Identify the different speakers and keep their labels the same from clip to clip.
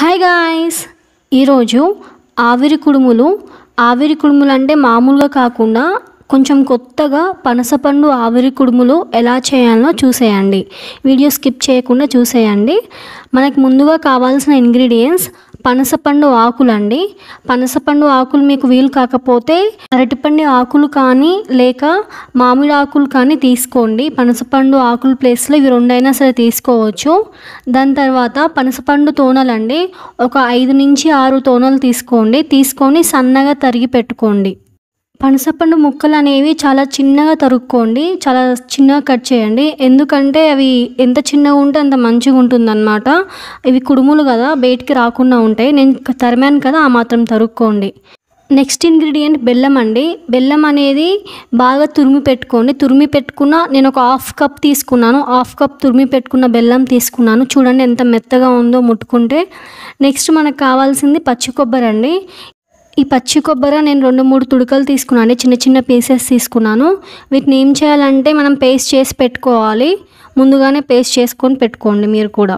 Speaker 1: hi guys ఈరోజు ఆవిరి కుడుములు ఆవిరి కుడుములు అంటే మామూలుగా కాకుండా కొంచెం కొత్తగా పనసపండు ఆవిరి కుడుములు ఎలా చేయాలో చూసేయండి వీడియో స్కిప్ చేయకుండా చూసేయండి మనకు ముందుగా కావాల్సిన ఇంగ్రీడియంట్స్ పనసపండు ఆకులండి పనసపండు ఆకులు మీకు వీలు కాకపోతే అరటిపండు ఆకులు కానీ లేక మామిడి ఆకులు కానీ తీసుకోండి పనసపండు ఆకులు ప్లేస్లో ఇవి రెండైనా సరే తీసుకోవచ్చు దాని తర్వాత పనసపండు అండి ఒక ఐదు నుంచి ఆరు తోనలు తీసుకోండి తీసుకొని సన్నగా తరిగి పెట్టుకోండి పనసపండు ముక్కలు అనేవి చాలా చిన్నగా తరుక్కోండి చాలా చిన్నగా కట్ చేయండి ఎందుకంటే అవి ఎంత చిన్నగా ఉంటే అంత మంచిగా ఉంటుందన్నమాట ఇవి కుడుములు కదా బయటికి రాకుండా ఉంటాయి నేను తరిమాను కదా ఆ మాత్రం తరుక్కోండి నెక్స్ట్ ఇంగ్రీడియంట్ బెల్లం అండి బెల్లం అనేది బాగా తురిమి పెట్టుకోండి తురిమి పెట్టుకున్న నేను ఒక హాఫ్ కప్ తీసుకున్నాను హాఫ్ కప్ తురిమి పెట్టుకున్న బెల్లం తీసుకున్నాను చూడండి ఎంత మెత్తగా ఉందో ముట్టుకుంటే నెక్స్ట్ మనకు కావాల్సింది పచ్చి కొబ్బరి అండి ఈ పచ్చి కొబ్బరి నేను రెండు మూడు తుడకలు తీసుకున్నాను చిన్న చిన్న పీసెస్ తీసుకున్నాను వీటిని ఏం చేయాలంటే మనం పేస్ట్ చేసి పెట్టుకోవాలి ముందుగానే పేస్ట్ చేసుకొని పెట్టుకోండి మీరు కూడా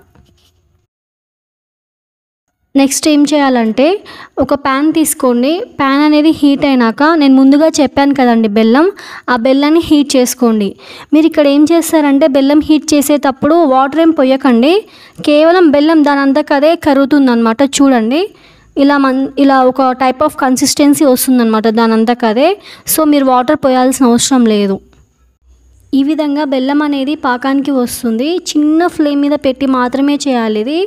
Speaker 1: నెక్స్ట్ ఏం చేయాలంటే ఒక ప్యాన్ తీసుకోండి ప్యాన్ అనేది హీట్ అయినాక నేను ముందుగా చెప్పాను కదండి బెల్లం ఆ బెల్లాన్ని హీట్ చేసుకోండి మీరు ఇక్కడ ఏం చేస్తారంటే బెల్లం హీట్ చేసేటప్పుడు వాటర్ ఏం పొయ్యకండి కేవలం బెల్లం దాని అంతకదే కరుగుతుందనమాట చూడండి ఇలా మన్ ఇలా ఒక టైప్ ఆఫ్ కన్సిస్టెన్సీ వస్తుందన్నమాట దానంతకు అదే సో మీరు వాటర్ పోయాల్సిన అవసరం లేదు ఈ విధంగా బెల్లం అనేది పాకానికి వస్తుంది చిన్న ఫ్లేమ్ మీద పెట్టి మాత్రమే చేయాలి ఇది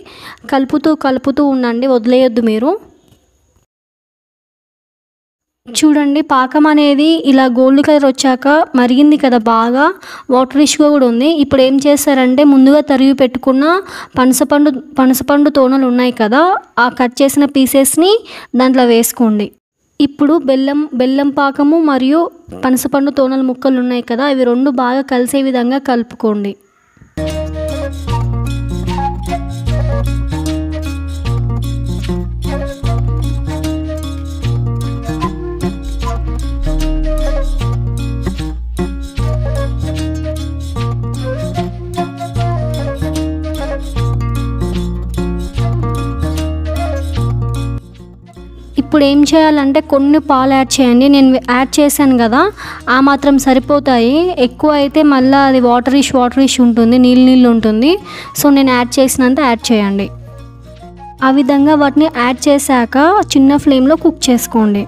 Speaker 1: కలుపుతూ కలుపుతూ ఉండండి వదిలేయొద్దు మీరు చూడండి పాకం అనేది ఇలా గోల్డ్ కలర్ వచ్చాక మరిగింది కదా బాగా వాటరిష్గా కూడా ఉంది ఇప్పుడు ఏం చేస్తారంటే ముందుగా తరిగి పెట్టుకున్న పనసపండు పనసపండు తోనలు ఉన్నాయి కదా ఆ కట్ చేసిన పీసెస్ని దాంట్లో వేసుకోండి ఇప్పుడు బెల్లం బెల్లం పాకము మరియు పనసపండు తోనల ముక్కలు ఉన్నాయి కదా ఇవి రెండు బాగా కలిసే విధంగా కలుపుకోండి ఇప్పుడు ఏం చేయాలంటే కొన్ని పాలు యాడ్ చేయండి నేను యాడ్ చేశాను కదా ఆ మాత్రం సరిపోతాయి ఎక్కువ అయితే మళ్ళీ అది వాటర్ ఇష్ వాటర్ ఇష్ ఉంటుంది నీళ్ళు నీళ్ళు ఉంటుంది సో నేను యాడ్ చేసినంత యాడ్ చేయండి ఆ విధంగా వాటిని యాడ్ చేశాక చిన్న ఫ్లేమ్లో కుక్ చేసుకోండి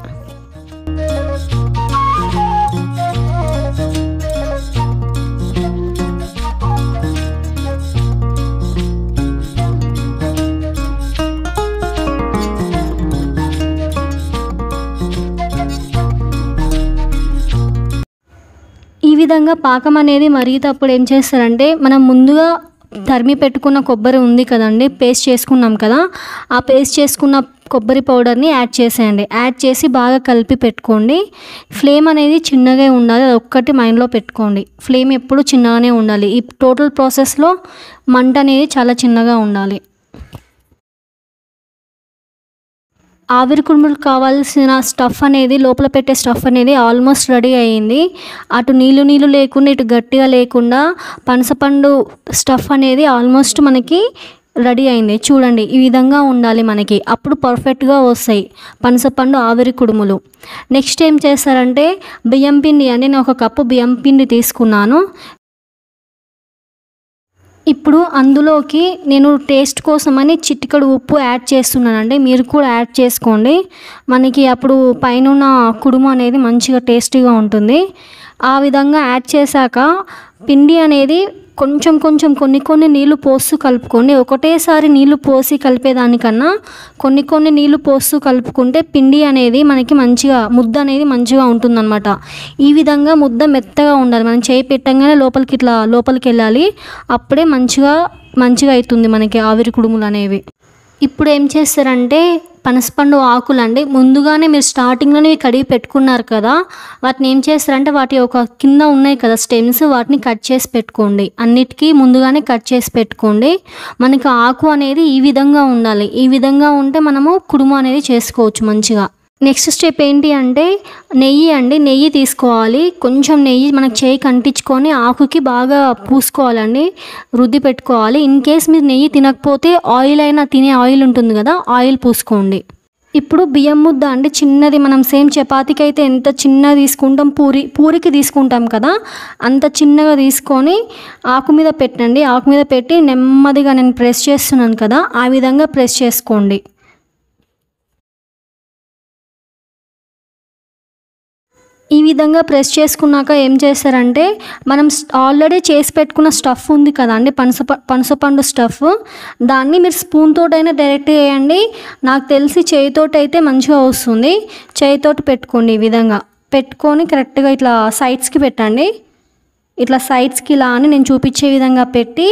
Speaker 1: విధంగా పాకం అనేది మరిగేటప్పుడు ఏం చేస్తారంటే మనం ముందుగా తరిమి పెట్టుకున్న కొబ్బరి ఉంది కదండి పేస్ట్ చేసుకున్నాం కదా ఆ పేస్ట్ చేసుకున్న కొబ్బరి పౌడర్ని యాడ్ చేసేయండి యాడ్ చేసి బాగా కలిపి పెట్టుకోండి ఫ్లేమ్ అనేది చిన్నగా ఉండాలి అది ఒక్కటి మైండ్లో పెట్టుకోండి ఫ్లేమ్ ఎప్పుడు చిన్నగానే ఉండాలి ఈ టోటల్ ప్రాసెస్లో మంట అనేది చాలా చిన్నగా ఉండాలి ఆవిరి కుడుములు కావాల్సిన స్టఫ్ అనేది లోపల పెట్టే స్టఫ్ అనేది ఆల్మోస్ట్ రెడీ అయ్యింది అటు నీళ్ళు నీళ్ళు లేకుండా ఇటు గట్టిగా లేకుండా పనసపండు స్టఫ్ అనేది ఆల్మోస్ట్ మనకి రెడీ అయింది చూడండి ఈ విధంగా ఉండాలి మనకి అప్పుడు పర్ఫెక్ట్గా వస్తాయి పనసపండు ఆవిరి కుడుములు నెక్స్ట్ ఏం చేస్తారంటే బియ్యం పిండి అని నేను ఒక కప్పు బియ్యం పిండి తీసుకున్నాను ఇప్పుడు అందులోకి నేను టేస్ట్ కోసమని చిట్టికడు ఉప్పు యాడ్ చేస్తున్నానండి మీరు కూడా యాడ్ చేసుకోండి మనకి అప్పుడు పైన కుడుము అనేది మంచిగా టేస్టీగా ఉంటుంది ఆ విధంగా యాడ్ చేశాక పిండి అనేది కొంచెం కొంచెం కొన్ని కొన్ని నీళ్లు పోస్తూ కలుపుకోండి ఒకటేసారి నీళ్లు పోసి కలిపేదానికన్నా కొన్ని కొన్ని నీళ్లు పోస్తూ కలుపుకుంటే పిండి అనేది మనకి మంచిగా ముద్ద అనేది మంచిగా ఉంటుందన్నమాట ఈ విధంగా ముద్ద మెత్తగా ఉండాలి మనం చేయి పెట్టంగానే లోపలికి ఇట్లా లోపలికి వెళ్ళాలి అప్పుడే మంచిగా మంచిగా అవుతుంది మనకి ఆవిరి కుడుములు అనేవి ఇప్పుడు ఏం చేస్తారంటే పనసపండు ఆకులు అండి ముందుగానే మీరు స్టార్టింగ్లోనే కడిగి పెట్టుకున్నారు కదా వాటిని ఏం చేస్తారంటే వాటి ఒక కింద ఉన్నాయి కదా స్టెమ్స్ వాటిని కట్ చేసి పెట్టుకోండి అన్నిటికీ ముందుగానే కట్ చేసి పెట్టుకోండి మనకి ఆకు అనేది ఈ విధంగా ఉండాలి ఈ విధంగా ఉంటే మనము కుడుమ అనేది చేసుకోవచ్చు మంచిగా నెక్స్ట్ స్టెప్ ఏంటి అంటే నెయ్యి అండి నెయ్యి తీసుకోవాలి కొంచెం నెయ్యి మనకు చేయి కంటించుకొని ఆకుకి బాగా పూసుకోవాలండి రుద్ది పెట్టుకోవాలి ఇన్ కేస్ మీరు నెయ్యి తినకపోతే ఆయిల్ అయినా తినే ఆయిల్ ఉంటుంది కదా ఆయిల్ పూసుకోండి ఇప్పుడు బియ్యం ముద్ద అంటే చిన్నది మనం సేమ్ చపాతీకి అయితే ఎంత చిన్నగా తీసుకుంటాం పూరి పూరికి తీసుకుంటాం కదా అంత చిన్నగా తీసుకొని ఆకు మీద పెట్టండి ఆకు మీద పెట్టి నెమ్మదిగా నేను ప్రెస్ చేస్తున్నాను కదా ఆ విధంగా ప్రెస్ చేసుకోండి ఈ విధంగా ప్రెస్ చేసుకున్నాక ఏం చేస్తారంటే మనం ఆల్రెడీ చేసి పెట్టుకున్న స్టఫ్ ఉంది కదండి పనస పనసపండు స్టఫ్ దాన్ని మీరు స్పూన్ తోటైనా డైరెక్ట్ వేయండి నాకు తెలిసి చేయితోటి అయితే మంచిగా వస్తుంది చేయితోటి పెట్టుకోండి ఈ విధంగా పెట్టుకొని కరెక్ట్గా ఇట్లా సైడ్స్కి పెట్టండి ఇట్లా సైడ్స్కి ఇలా అని నేను చూపించే విధంగా పెట్టి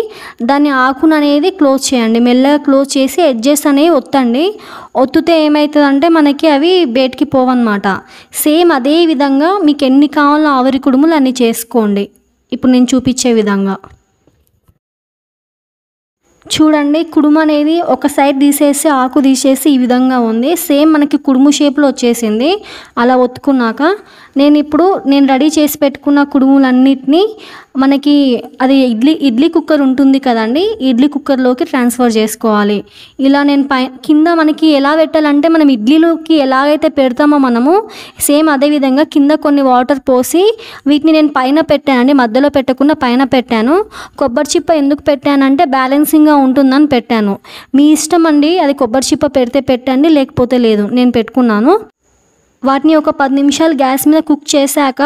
Speaker 1: దాన్ని ఆకును అనేది క్లోజ్ చేయండి మెల్లగా క్లోజ్ చేసి ఎడ్జెస్ అనేవి ఒత్తండి ఒత్తితే ఏమవుతుందంటే మనకి అవి బయటికి పోవన్నమాట సేమ్ అదే విధంగా మీకు ఎన్ని కావాలో ఆవరి కుడుములు అన్నీ చేసుకోండి ఇప్పుడు నేను చూపించే విధంగా చూడండి కుడుము అనేది ఒక సైడ్ తీసేసి ఆకు తీసేసి ఈ విధంగా ఉంది సేమ్ మనకి కుడుము షేప్లో వచ్చేసింది అలా ఒత్తుకున్నాక నేను ఇప్పుడు నేను రెడీ చేసి పెట్టుకున్న కుడుములన్నిటినీ మనకి అది ఇడ్లీ ఇడ్లీ కుక్కర్ ఉంటుంది కదండి ఇడ్లీ కుక్కర్లోకి ట్రాన్స్ఫర్ చేసుకోవాలి ఇలా నేను పై కింద మనకి ఎలా పెట్టాలంటే మనం ఇడ్లీలోకి ఎలాగైతే పెడతామో మనము సేమ్ అదేవిధంగా కింద కొన్ని వాటర్ పోసి వీటిని నేను పైన పెట్టానండి మధ్యలో పెట్టకుండా పైన పెట్టాను కొబ్బరి చిప్ప ఎందుకు పెట్టానంటే బ్యాలెన్సింగ్గా ఉంటుందని పెట్టాను మీ ఇష్టం అండి అది కొబ్బరి చిప్ప పెడితే పెట్టండి లేకపోతే లేదు నేను పెట్టుకున్నాను వాటిని ఒక పది నిమిషాలు గ్యాస్ మీద కుక్ చేశాక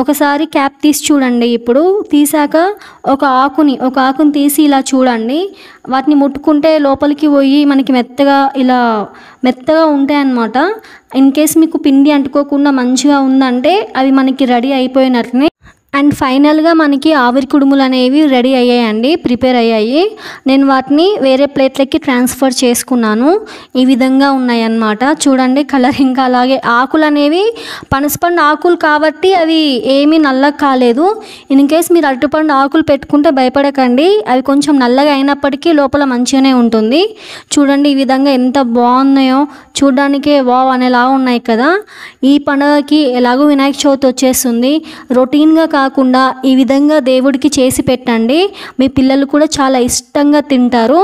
Speaker 1: ఒకసారి క్యాప్ తీసి చూడండి ఇప్పుడు తీసాక ఒక ఆకుని ఒక ఆకుని తీసి ఇలా చూడండి వాటిని ముట్టుకుంటే లోపలికి పోయి మనకి మెత్తగా ఇలా మెత్తగా ఉంటాయి అన్నమాట ఇన్ కేస్ మీకు పిండి అంటుకోకుండా మంచిగా ఉందంటే అవి మనకి రెడీ అయిపోయినట్లే అండ్ ఫైనల్గా మనకి ఆవిరి కుడుములు అనేవి రెడీ అయ్యాయండి ప్రిపేర్ అయ్యాయి నేను వాటిని వేరే ప్లేట్లకి ట్రాన్స్ఫర్ చేసుకున్నాను ఈ విధంగా ఉన్నాయన్నమాట చూడండి కలర్ ఇంకా అలాగే ఆకులు అనేవి పనసపండు ఆకులు కాబట్టి అవి ఏమీ నల్లగా కాలేదు ఇన్ కేస్ మీరు అరటిపండు ఆకులు పెట్టుకుంటే భయపడకండి అవి కొంచెం నల్లగా అయినప్పటికీ లోపల మంచిగానే ఉంటుంది చూడండి ఈ విధంగా ఎంత బాగున్నాయో చూడడానికే వావ్ అనేలా ఉన్నాయి కదా ఈ పండుగకి ఎలాగో వినాయక చవితి వచ్చేస్తుంది రొటీన్గా కా కాకుండా ఈ విధంగా దేవుడికి చేసి పెట్టండి మీ పిల్లలు కూడా చాలా ఇష్టంగా తింటారు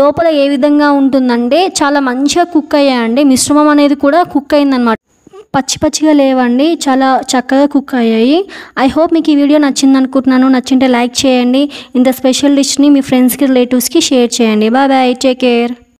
Speaker 1: లోపల ఏ విధంగా ఉంటుందంటే చాలా మంచిగా కుక్ అయ్యాయండి మిశ్రమం అనేది కూడా కుక్ అయిందనమాట పచ్చి పచ్చిగా లేవండి చాలా చక్కగా కుక్ అయ్యాయి ఐ హోప్ మీకు ఈ వీడియో నచ్చింది అనుకుంటున్నాను నచ్చింటే లైక్ చేయండి ఇంత స్పెషల్ డిష్ని మీ ఫ్రెండ్స్కి రిలేటివ్స్కి షేర్ చేయండి బాయ్ బాయ్ టేక్ కేర్